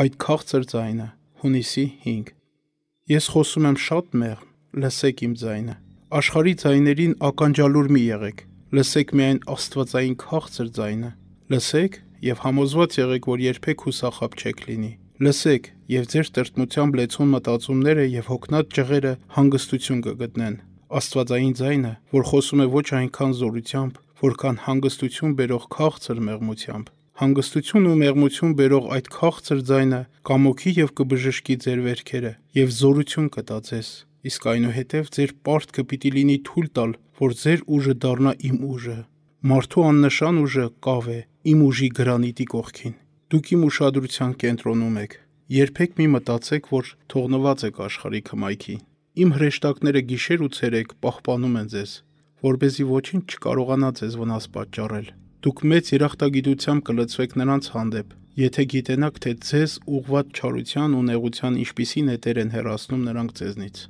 այդ քաղցր ձայնը, հունիսի 5։ Ես խոսում եմ շատ մեղմ, լսեք իմ ձայնը։ Աշխարհի ձայներին ականջալուր մի եղեք, լսեք միայն Աստվածային քաղցր ձայնը։ Լսեք եւ համոզված եղեք, որ երբեք հուսախապ չեք լինի։ Լսեք եւ ձեր տրտմությամբ լեցուն մտածումները եւ հոգնած ճղերը հանգստություն կգտնեն։ Աստվածային ձայնը, որ խոսում է ոչ այնքան զորությամբ, որքան հանգստություն բերող քաղցր մեղմությամբ հանգստություն ու մեղմություն բերող այդ քաղցր ձայնը կամոքի եւ կբժշկի ձեր վերքերը եւ զորություն կտա ձեզ։ Իսկ այնուհետև ձեր պարտքը պիտի լինի թույլ տալ, որ ձեր ուժը դառնա իմ ուժը։ Մարդու աննշան ուժը կավ է իմ ուժի գրանիտի կողքին։ Դուք իմ ուշադրության կենտրոնում եք։ Երբեք մի մտածեք, որ թողնված եք աշխարհի կմայքի։ Իմ հրեշտակները գիշեր ու ցերեկ պահպանում են ձեզ, որ เป զի ոչինչ չկարողանա ձեզ վնաս պատճառել։ Դուք մեծ երախտագիտությամբ կլծվեք նրանց հանդեպ, եթե գիտենաք, թե ձեզ ուղված չարության ու նեղության ինչպիսի նետեր են հեռացնում նրանք ձեզնից։